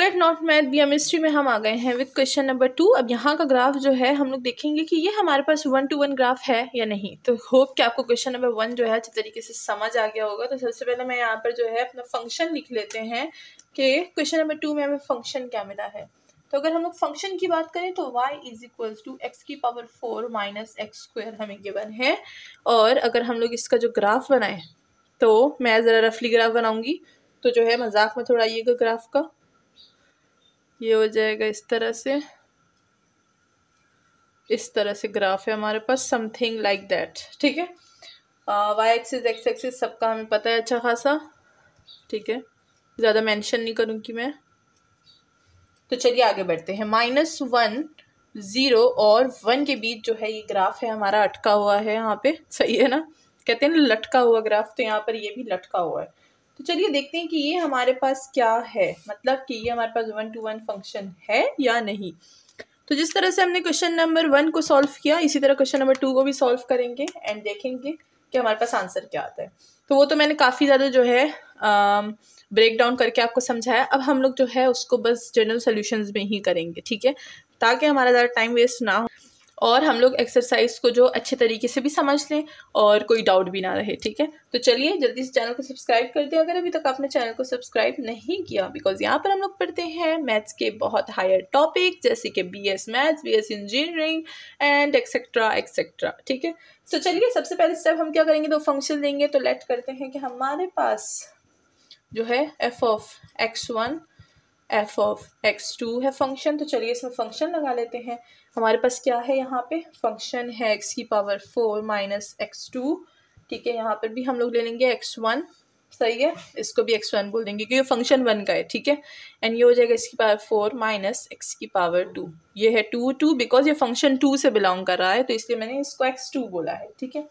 student not math बी एमिस्ट्री में हम आ गए हैं विद क्वेश्चन नंबर टू अब यहाँ का ग्राफ जो है हम लोग देखेंगे कि ये हमारे पास वन टू वन ग्राफ है या नहीं तो होप कि आपको क्वेश्चन नंबर वन जो है अच्छे तरीके से समझ आ गया होगा तो सबसे पहले मैं यहाँ पर जो है अपना फंक्शन लिख लेते हैं कि क्वेश्चन नंबर टू में हमें फंक्शन क्या मिला है तो अगर हम लोग फंक्शन की बात करें तो y is equal to x की power four minus x square हमें गिवन है और अगर हम लोग इसका जो ग्राफ बनाएं तो मैं ज़रा रफली ग्राफ बनाऊंगी तो जो है मजाक में थोड़ा आइएगा ग्राफ का ये हो जाएगा इस तरह से इस तरह से ग्राफ है हमारे पास समथिंग लाइक दैट ठीक है वाई एक्सिस एक्स एक्सिस सबका हमें पता है अच्छा खासा ठीक है ज़्यादा मेंशन नहीं करूँगी मैं तो चलिए आगे बढ़ते हैं माइनस वन ज़ीरो और वन के बीच जो है ये ग्राफ है हमारा अटका हुआ है यहाँ पे सही है ना कहते हैं ना लटका हुआ ग्राफ तो यहाँ पर ये भी लटका हुआ है तो चलिए देखते हैं कि ये हमारे पास क्या है मतलब कि ये हमारे पास वन टू वन फंक्शन है या नहीं तो जिस तरह से हमने क्वेश्चन नंबर वन को सॉल्व किया इसी तरह क्वेश्चन नंबर टू को भी सॉल्व करेंगे एंड देखेंगे कि हमारे पास आंसर क्या आता है तो वो तो मैंने काफ़ी ज़्यादा जो है ब्रेक डाउन करके आपको समझाया अब हम लोग जो है उसको बस जनरल सोल्यूशन में ही करेंगे ठीक है ताकि हमारा ज़्यादा टाइम वेस्ट ना हो और हम लोग एक्सरसाइज को जो अच्छे तरीके से भी समझ लें और कोई डाउट भी ना रहे ठीक है तो चलिए जल्दी से चैनल को सब्सक्राइब कर दें अगर अभी तक आपने चैनल को सब्सक्राइब नहीं किया बिकॉज यहाँ पर हम लोग पढ़ते हैं मैथ्स के बहुत हायर टॉपिक जैसे कि B S maths B S engineering and etcetera etcetera ठीक है तो चलिए सबसे पहले स्टेप हम क्या करेंगे दो फंक्शन देंगे तो लेट करते हैं कि हमारे पास जो है f of x one f of x two है फंक्शन तो चलिए इसमें फंक्शन लगा लेते हैं हमारे पास क्या है यहाँ पे फंक्शन है एक्स की power four minus x two ठीक है यहाँ पर भी हम लोग ले लेंगे एक्स वन सही है इसको भी एक्स वन बोल देंगे क्योंकि फंक्शन वन का है ठीक है एंड ये हो जाएगा इसकी पावर फोर माइनस एक्स की पावर टू ये है टू टू बिकॉज ये फंक्शन टू से बिलोंग कर रहा है तो इसलिए मैंने इसको एक्स टू बोला है ठीक है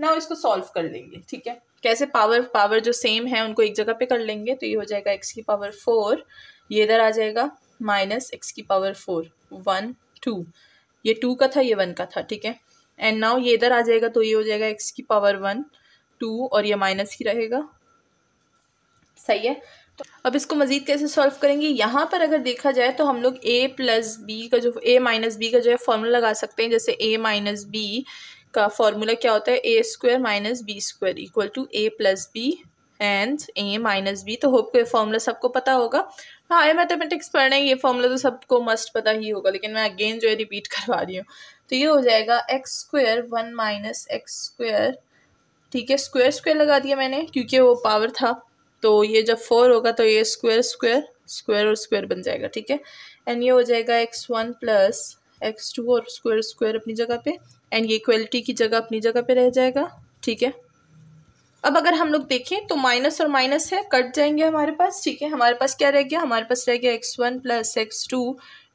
ना इसको सॉल्व कर लेंगे ठीक है कैसे पावर पावर जो सेम है उनको एक जगह पे कर लेंगे तो ये हो जाएगा एक्स की पावर फोर ये इधर आ जाएगा माइनस एक्स की पावर फोर वन टू ये टू का था ये वन का था ठीक है एंड नाउ ये इधर आ जाएगा तो ये हो जाएगा एक्स की पावर वन टू और ये माइनस ही रहेगा सही है तो अब इसको मज़ीद कैसे सॉल्व करेंगे यहाँ पर अगर देखा जाए तो हम लोग ए प्लस बी का जो ए माइनस बी का जो है फॉर्मूला लगा सकते हैं जैसे ए माइनस बी का फॉर्मूला क्या होता है a square minus b square equal to a plus b and a minus b तो होप को ये फॉर्मूला सबको पता होगा हाँ ये मैथमेटिक्स पढ़ने ये फॉर्मूला तो सबको मस्ट पता ही होगा लेकिन मैं अगेन जो है रिपीट करवा रही हूँ तो ये हो जाएगा x square one minus x square ठीक है स्क्वायर स्क्वायर लगा दिया मैंने क्योंकि वो पावर था तो ये जब फोर होगा तो ये स्क्वायर स्क्वायर स्क्वायर और स्क्वायर बन जाएगा ठीक है एंड ये हो जाएगा x one plus x two और स्क्वायर स्क्वायर अपनी जगह पे एंड ये इक्वलिटी की जगह अपनी जगह पे रह जाएगा ठीक है अब अगर हम लोग देखें तो माइनस और माइनस है कट जाएंगे हमारे पास ठीक है हमारे पास क्या रह गया हमारे पास रह गया x one plus x two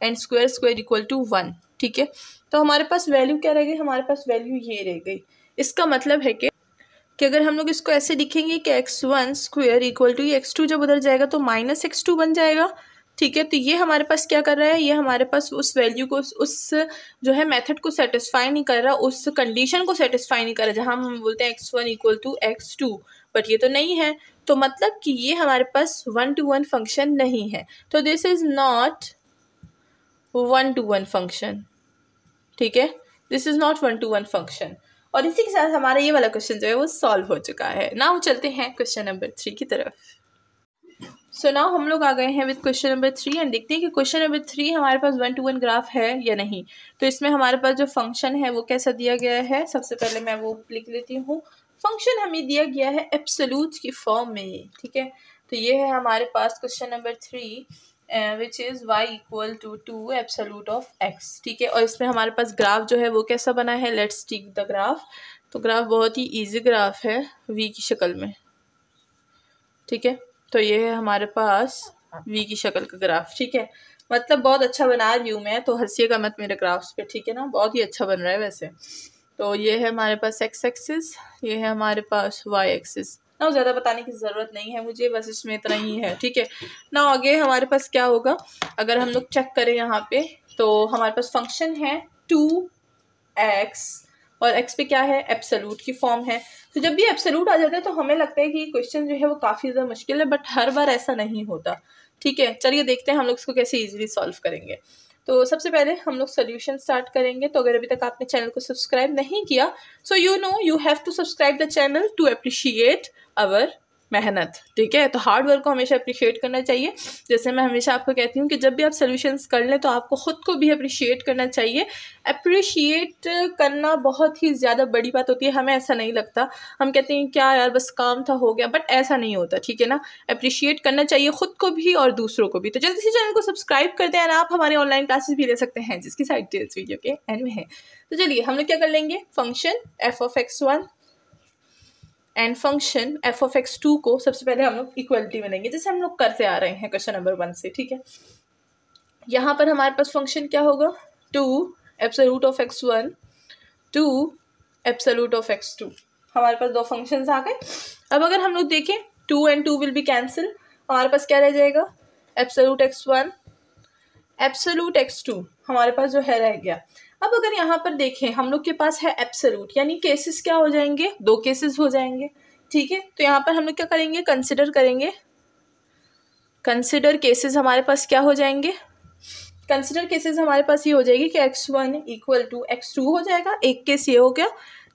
and square square equal to one ठीक है तो हमारे पास वैल्यू क्या रह गई हमारे पास वैल्यू ये रह गई इसका मतलब है कि कि अगर हम लोग इसको ऐसे लिखेंगे कि x one square equal to x two जब उधर जाएगा तो माइनस एक्स टू बन जाएगा ठीक है तो ये हमारे पास क्या कर रहा है ये हमारे पास उस वैल्यू को उस जो है मेथड को सेटिस्फाई नहीं कर रहा उस कंडीशन को सेटिस्फाई नहीं कर रहा जहाँ हम बोलते हैं x one equal to x two but ये तो नहीं है तो मतलब कि ये हमारे पास वन टू वन फंक्शन नहीं है तो this is not one to one function ठीक है this is not one to one function और इसी के साथ हमारा ये वाला क्वेश्चन जो है वो सॉल्व हो चुका है ना वो चलते हैं क्वेश्चन नंबर थ्री की तरफ सो नाउ हम लोग आ गए हैं with question number three and देखते हैं कि क्वेश्चन नंबर थ्री हमारे पास वन टू वन ग्राफ है या नहीं तो इसमें हमारे पास जो फंक्शन है वो कैसा दिया गया है सबसे पहले मैं वो लिख लेती हूँ फंक्शन हमें दिया गया है एप्सलूट की फॉर्म में ठीक है तो ये है हमारे पास question number three which is y equal to two absolute of x ठीक है और इसमें हमारे पास ग्राफ जो है वो कैसा बना है लेट्स टिक द ग्राफ तो ग्राफ बहुत ही ईजी ग्राफ है वी की शक्ल में ठीक है तो ये है हमारे पास वी की शक्ल का ग्राफ ठीक है मतलब बहुत अच्छा बना रही हूँ मैं तो हंसिएगा मत मेरे ग्राफ्स पे ठीक है ना बहुत ही अच्छा बन रहा है वैसे तो ये है हमारे पास एक्स एक्सिस ये है हमारे पास वाई एक्सिस ना ज़्यादा बताने की ज़रूरत नहीं है मुझे बस इसमें इतना ही है ठीक है ना आगे हमारे पास क्या होगा अगर हम लोग चेक करें यहाँ पे तो हमारे पास फंक्शन है टू एक्स और एक्स पे क्या है एप्सलूट की फॉर्म है तो जब भी एप्सलूट आ जाता है तो हमें लगता है कि क्वेश्चन जो है वो काफ़ी ज़्यादा मुश्किल है बट हर बार ऐसा नहीं होता ठीक है चलिए देखते हैं हम लोग इसको कैसे ईजिली सॉल्व करेंगे तो सबसे पहले हम लोग सोल्यूशन स्टार्ट करेंगे तो अगर अभी तक आपने चैनल को सब्सक्राइब नहीं किया so you know you have to subscribe the channel to appreciate our मेहनत ठीक है तो हार्ड वर्क को हमेशा अप्रिशिएट करना चाहिए जैसे मैं हमेशा आपको कहती हूँ कि जब भी आप सोल्यूशंस कर लें तो आपको ख़ुद को भी अप्रिशिएट करना चाहिए अप्रिशिएट करना बहुत ही ज़्यादा बड़ी बात होती है हमें ऐसा नहीं लगता हम कहते हैं क्या यार बस काम था हो गया बट ऐसा नहीं होता ठीक है ना अप्रिशिएट करना चाहिए ख़ुद को भी और दूसरों को भी तो जल्दी से चैनल को सब्सक्राइब कर दें आप हमारे ऑनलाइन क्लासेस भी ले सकते हैं जिसकी साइड डिटेल्स वीडियो के एंड में है तो चलिए हम लोग क्या कर लेंगे function f of x one and function f of x two को सबसे पहले हम लोग इक्वलिटी में लेंगे जैसे हम लोग करते आ रहे हैं क्वेश्चन नंबर वन से ठीक है यहाँ पर हमारे पास फंक्शन क्या होगा two absolute of x one two absolute of x two हमारे पास दो फंक्शन आ गए अब अगर हम लोग देखें two and two will be cancel हमारे पास क्या रह जाएगा absolute x one absolute x two हमारे पास जो है रह गया अब अगर यहाँ पर देखें हम लोग के पास है एप्सलूट यानी केसेस क्या हो जाएंगे दो केसेस हो जाएंगे ठीक है तो यहाँ पर हम लोग क्या करेंगे कंसिडर करेंगे कंसिडर केसेस हमारे पास क्या हो जाएंगे कंसिडर केसेस हमारे पास ये हो जाएगी कि x one equal to x two हो जाएगा एक केस ये हो गया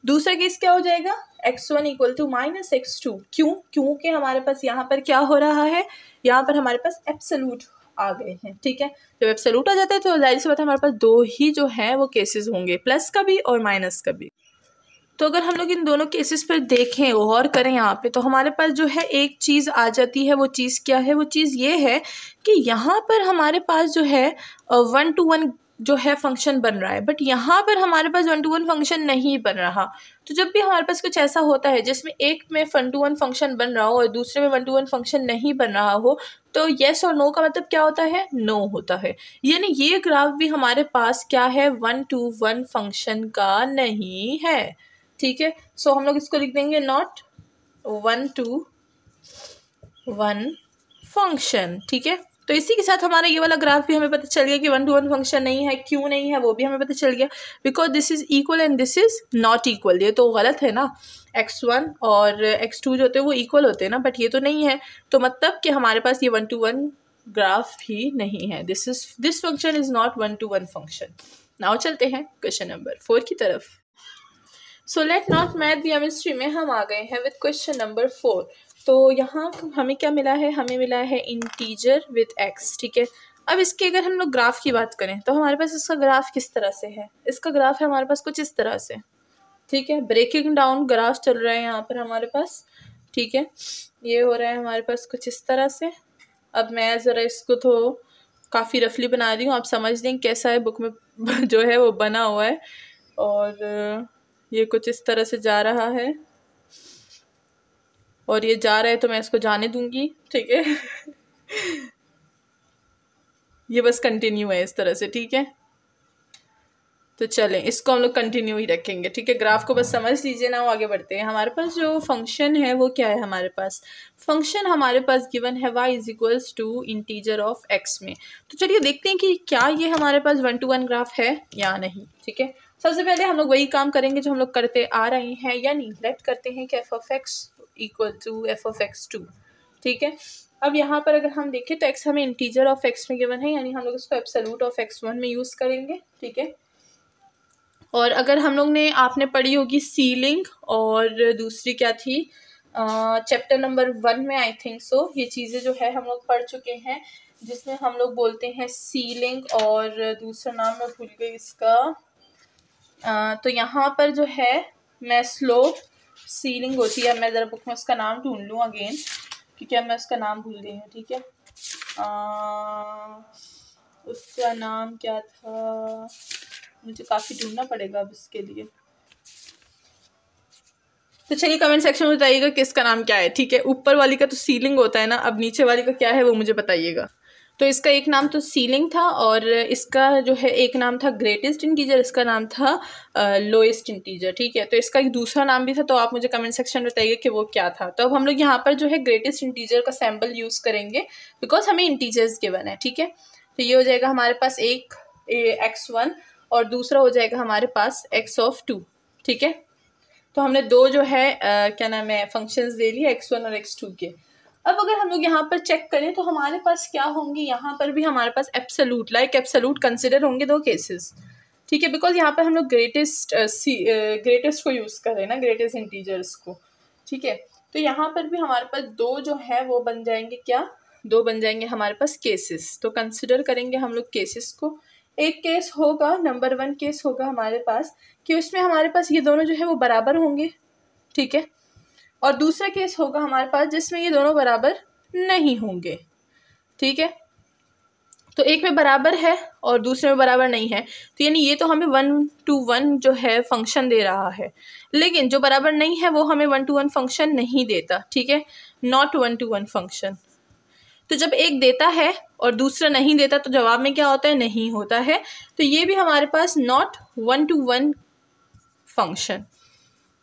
दूसरा केस क्या हो जाएगा x one equal to minus x two क्यों क्योंकि हमारे पास यहाँ पर क्या हो रहा है यहाँ पर हमारे पास एप्सलूट आ गए हैं ठीक है जब एब्सोल्यूट आ जाता है तो जाहिर सी बात है हमारे पास दो ही जो है वो केसेस होंगे प्लस का भी और माइनस का भी तो अगर हम लोग इन दोनों केसेस पर देखें गौर करें यहाँ पे तो हमारे पास जो है एक चीज़ आ जाती है वो चीज़ क्या है वो चीज़ ये है कि यहाँ पर हमारे पास जो है वन टू वन जो है फंक्शन बन रहा है बट यहाँ पर हमारे पास वन टू वन फंक्शन नहीं बन रहा तो जब भी हमारे पास कुछ ऐसा होता है जिसमें एक में वन टू वन फंक्शन बन रहा हो और दूसरे में वन टू वन फंक्शन नहीं बन रहा हो तो येस और नो का मतलब क्या होता है नो no होता है यानी ये ग्राफ भी हमारे पास क्या है वन टू वन फंक्शन का नहीं है ठीक है सो हम लोग इसको लिख देंगे not one to one function ठीक है तो इसी के साथ हमारा ये वाला ग्राफ भी हमें पता चल गया कि वन टू वन फंक्शन नहीं है क्यों नहीं है वो भी हमें पता चल गया because this is equal and this is not equal ये तो गलत है ना एक्स वन और एक्स टू जो होते हैं वो इक्वल होते हैं ना बट ये तो नहीं है तो मतलब कि हमारे पास ये वन टू वन ग्राफ भी नहीं है this is this function is not one to one function now चलते हैं क्वेश्चन नंबर फोर की तरफ so let not math be a mystery में हम आ गए हैं विद क्वेश्चन नंबर फोर तो यहाँ हमें क्या मिला है हमें मिला है इंटीजर विथ एक्स ठीक है अब इसके अगर हम लोग ग्राफ की बात करें तो हमारे पास इसका ग्राफ किस तरह से है इसका ग्राफ है हमारे पास कुछ इस तरह से ठीक है ब्रेकिंग डाउन ग्राफ चल रहा है यहाँ पर हमारे पास ठीक है ये हो रहा है हमारे पास कुछ इस तरह से अब मैं ज़रा इसको तो काफ़ी रफली बना रही हूँ आप समझ लें कैसा है बुक में जो है वो बना हुआ है और ये कुछ इस तरह से जा रहा है और ये जा रहा है तो मैं इसको जाने दूंगी ठीक है ये बस कंटिन्यू है इस तरह से ठीक है तो चलें इसको हम लोग कंटिन्यू ही रखेंगे ठीक है ग्राफ को बस समझ लीजिए ना वो आगे बढ़ते हैं हमारे पास जो फंक्शन है वो क्या है हमारे पास फंक्शन हमारे पास गिवन है y is equals to integer of x में तो चलिए देखते हैं कि क्या ये हमारे पास वन टू वन ग्राफ है या नहीं ठीक है सबसे पहले हम लोग वही काम करेंगे जो हम लोग करते आ रहे हैं यानी लेट करते हैं कि f of x equal to f of x two ठीक है अब यहाँ पर अगर हम देखें तो एक्स हमें इंटीजर ऑफ एक्स में गिवन है यानी हम लोग इसको एब्सोलूट ऑफ एक्स वन में यूज़ करेंगे ठीक है और अगर हम लोग ने आपने पढ़ी होगी सीलिंग और दूसरी क्या थी चैप्टर नंबर वन में आई थिंक सो ये चीज़ें जो है हम लोग पढ़ चुके हैं जिसमें हम लोग बोलते हैं सीलिंग और दूसरा नाम मैं भूल गई इसका आ, तो यहाँ पर जो है मैं स्लोप सीलिंग होती है मैं ज़रा बुक में उसका नाम ढूंढ लूँ अगेन क्योंकि अब मैं उसका नाम भूल गई हूँ ठीक है उसका नाम क्या था मुझे काफ़ी ढूंढना पड़ेगा अब इसके लिए तो चलिए कमेंट सेक्शन में बताइएगा किसका नाम क्या है ठीक है ऊपर वाली का तो सीलिंग होता है ना अब नीचे वाली का क्या है वो मुझे बताइएगा तो इसका एक नाम तो सीलिंग था और इसका जो है एक नाम था ग्रेटेस्ट इंटीजर इसका नाम था लोएस्ट इंटीजर ठीक है तो इसका एक दूसरा नाम भी था तो आप मुझे कमेंट सेक्शन में बताइए कि वो क्या था तो अब हम लोग यहाँ पर जो है ग्रेटेस्ट इंटीजर का सैम्पल यूज़ करेंगे बिकॉज हमें इंटीजर्स गिवन है ठीक है तो ये हो जाएगा हमारे पास एक एक्स वन और दूसरा हो जाएगा हमारे पास एक्स ऑफ टू ठीक है तो हमने दो जो है आ, क्या नाम है फंक्शंस दे लिए एक्स वन और एक्स टू के अब अगर हम लोग यहाँ पर चेक करें तो हमारे पास क्या होंगे यहाँ पर भी हमारे पास एप्सलूट लाइक एप्सलूट कंसिडर होंगे दो केसेस ठीक है बिकॉज यहाँ पर हम लोग ग्रेटेस्ट ग्रेटेस्ट को यूज़ कर रहे हैं ना ग्रेटेस्ट इंटीजर्स को ठीक है तो यहाँ पर भी हमारे पास दो जो है वो बन जाएंगे क्या दो बन जाएंगे हमारे पास केसेस तो कंसिडर करेंगे हम लोग केसेस को एक केस होगा नंबर वन केस होगा हमारे पास कि उसमें हमारे पास ये दोनों जो है वो बराबर होंगे ठीक है और दूसरा केस होगा हमारे पास जिसमें ये दोनों बराबर नहीं होंगे ठीक है तो एक में बराबर है और दूसरे में बराबर नहीं है तो यानी ये तो हमें वन टू वन जो है फंक्शन दे रहा है लेकिन जो बराबर नहीं है वो हमें वन टू वन फंक्शन नहीं देता ठीक है not one to one function तो जब एक देता है और दूसरा नहीं देता तो जवाब में क्या होता है नहीं होता है तो ये भी हमारे पास not one to one function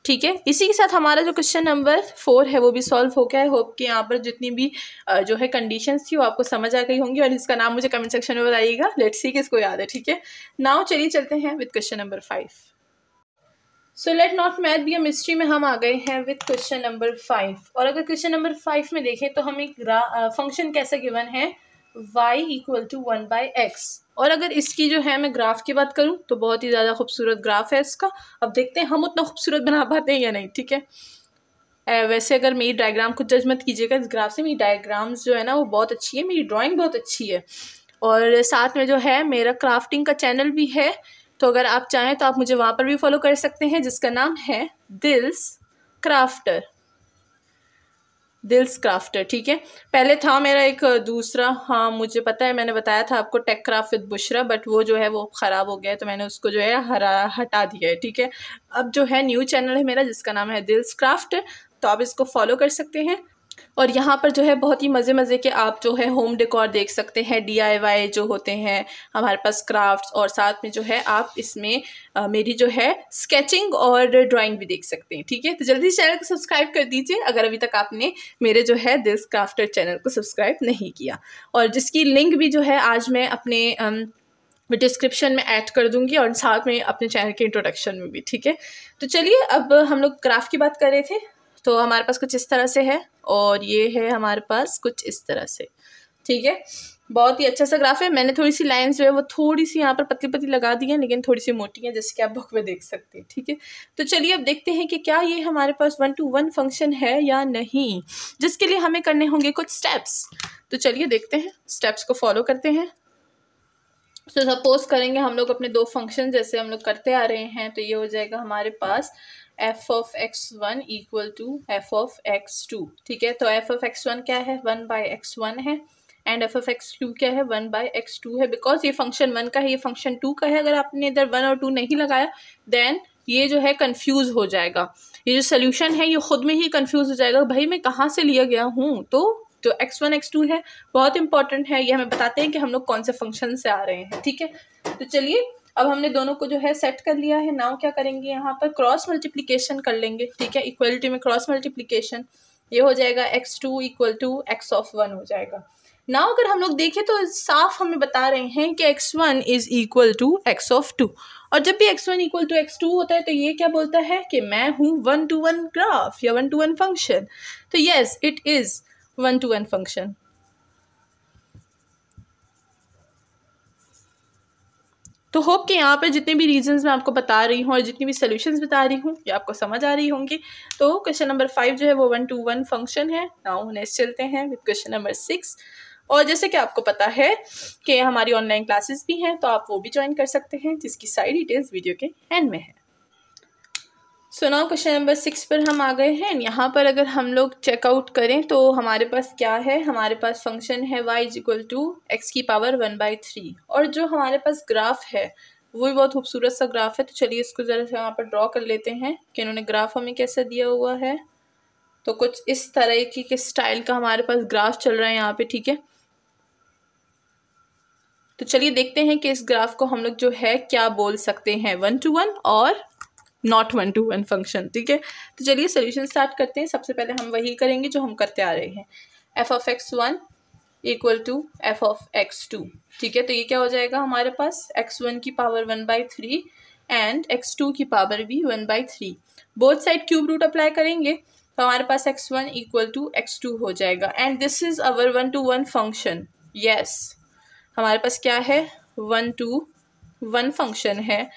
ठीक है इसी के साथ हमारा जो क्वेश्चन नंबर फोर है वो भी सॉल्व हो गया है होप कि यहाँ पर जितनी भी जो है कंडीशन थी वो आपको समझ आ गई होंगी और इसका नाम मुझे कमेंट सेक्शन में बताइएगा लेट सी किसको याद है ठीक है नाउ चलिए चलते हैं with question number five so let not math be a mystery में हम आ गए हैं विथ क्वेश्चन नंबर फाइव और अगर क्वेश्चन नंबर फाइव में देखें तो हम एक फंक्शन कैसे गिवन है y equal to one by x और अगर इसकी जो है मैं ग्राफ की बात करूँ तो बहुत ही ज़्यादा खूबसूरत ग्राफ है इसका अब देखते हैं हम उतना खूबसूरत बना पाते हैं या नहीं ठीक है वैसे अगर मेरी डायग्राम को जज मत कीजिएगा इस ग्राफ से मेरी डायग्राम्स जो है ना वो बहुत अच्छी है मेरी ड्राइंग बहुत अच्छी है और साथ में जो है मेरा क्राफ्टिंग का चैनल भी है तो अगर आप चाहें तो आप मुझे वहाँ पर भी फॉलो कर सकते हैं जिसका नाम है दिल्स क्राफ्टर दिल्स क्राफ्टर ठीक है पहले था मेरा एक दूसरा हाँ मुझे पता है मैंने बताया था आपको tech craft with Bushra but वो जो है वो ख़राब हो गया है तो मैंने उसको जो है हरा हटा दिया है ठीक है अब जो है न्यू चैनल है मेरा जिसका नाम है दिल्स क्राफ्ट तो आप इसको फॉलो कर सकते हैं और यहाँ पर जो है बहुत ही मज़े मज़े के आप जो है होम डेकोर देख सकते हैं डीआईवाई जो होते हैं हमारे पास क्राफ्ट्स और साथ में जो है आप इसमें आ, मेरी जो है स्केचिंग और ड्राइंग भी देख सकते हैं ठीक है तो जल्दी चैनल को सब्सक्राइब कर दीजिए अगर अभी तक आपने मेरे जो है दिस क्राफ्टर चैनल को सब्सक्राइब नहीं किया और जिसकी लिंक भी जो है आज मैं अपने अम, डिस्क्रिप्शन में ऐड कर दूंगी और साथ में अपने चैनल के इंट्रोडक्शन में भी ठीक है तो चलिए अब हम लोग क्राफ्ट की बात कर रहे थे तो हमारे पास कुछ इस तरह से है और ये है हमारे पास कुछ इस तरह से ठीक है बहुत ही अच्छा सा ग्राफ है मैंने थोड़ी सी लाइंस जो है वो थोड़ी सी यहाँ पर पतली पतली लगा दी है लेकिन थोड़ी सी मोटी है जैसे कि आप बुक में देख सकते हैं ठीक है तो चलिए अब देखते हैं कि क्या ये हमारे पास वन टू वन फंक्शन है या नहीं जिसके लिए हमें करने होंगे कुछ स्टेप्स तो चलिए देखते हैं स्टेप्स को फॉलो करते हैं तो सपोज करेंगे हम लोग अपने दो फंक्शन जैसे हम लोग करते आ रहे हैं तो ये हो जाएगा हमारे पास f of x one equal to f of x two ठीक है तो एफ ऑफ एक्स वन क्या है वन बाई एक्स वन है and f of x two क्या है वन बाई एक्स टू है बिकॉज ये फंक्शन वन का है ये फंक्शन टू का है अगर आपने इधर वन और टू नहीं लगाया देन ये जो है कन्फ्यूज़ हो जाएगा ये जो सोल्यूशन है ये खुद में ही कन्फ्यूज़ हो जाएगा भाई मैं कहाँ से लिया गया हूँ तो जो एक्स वन एक्स टू है बहुत इंपॉर्टेंट है ये हमें बताते हैं कि हम लोग कौन से फंक्शन से आ रहे हैं ठीक है तो चलिए अब हमने दोनों को जो है सेट कर लिया है नाउ क्या करेंगे यहाँ पर क्रॉस मल्टीप्लीकेशन कर लेंगे ठीक है इक्वलिटी में क्रॉस मल्टीप्लीकेशन ये हो जाएगा x two equal to x of one हो जाएगा नाउ अगर हम लोग देखें तो साफ हमें बता रहे हैं कि x one is equal to x of two और जब भी x one equal to x two होता है तो ये क्या बोलता है कि मैं हूँ वन टू वन ग्राफ या वन टू वन फंक्शन तो yes it is one to one function तो होप कि यहाँ पे जितने भी रीजंस मैं आपको बता रही हूँ और जितनी भी सोल्यूशंस बता रही हूँ ये आपको समझ आ रही होंगी तो क्वेश्चन नंबर फाइव जो है वो वन टू वन फंक्शन है नाउ नेक्स्ट चलते हैं विद क्वेश्चन नंबर सिक्स और जैसे कि आपको पता है कि हमारी ऑनलाइन क्लासेस भी हैं तो आप वो भी ज्वाइन कर सकते हैं जिसकी सारी डिटेल्स वीडियो के एंड में है so now question number six पर हम आ गए हैं यहाँ पर अगर हम लोग चेकआउट करें तो हमारे पास क्या है हमारे पास फंक्शन है y is equal to x की पावर वन बाई थ्री और जो हमारे पास ग्राफ है वो भी बहुत खूबसूरत सा ग्राफ है तो चलिए इसको ज़रा से यहाँ पर ड्रॉ कर लेते हैं कि इन्होंने ग्राफ हमें कैसा दिया हुआ है तो कुछ इस तरह की किस स्टाइल का हमारे पास ग्राफ चल रहा है यहाँ पे ठीक है तो चलिए देखते हैं कि इस ग्राफ को हम लोग जो है क्या बोल सकते हैं वन टू वन और not one to one function ठीक है तो चलिए सोल्यूशन स्टार्ट करते हैं सबसे पहले हम वही करेंगे जो हम करते आ रहे हैं f of x one equal to f of x two ठीक है तो ये क्या हो जाएगा हमारे पास एक्स वन की power one by three and x two की पावर भी one by three both side cube root apply करेंगे तो हमारे पास x one equal to x two हो जाएगा and this is our one to one function yes हमारे पास क्या है वन टू वन फंक्शन है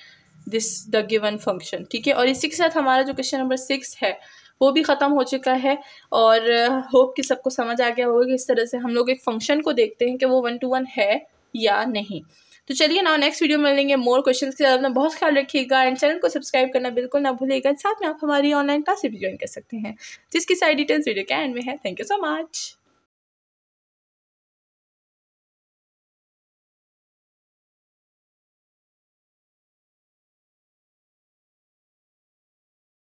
दिस द गिवन फंक्शन ठीक है और इसी के साथ हमारा जो क्वेश्चन नंबर सिक्स है वो भी ख़त्म हो चुका है और होप uh, कि सबको समझ आ गया होगा कि इस तरह से हम लोग एक फंक्शन को देखते हैं कि वो वन टू वन है या नहीं तो चलिए ना नेक्स्ट वीडियो में लेंगे मोर क्वेश्चन के साथ अपना बहुत ख्याल रखिएगा एंड चैनल को सब्सक्राइब करना बिल्कुल ना भूलिएगा साथ में आप हमारी ऑनलाइन क्लासेस भी ज्वाइन कर सकते हैं जिसकी सारी डिटेल्स वीडियो के एंड में है थैंक यू सो मच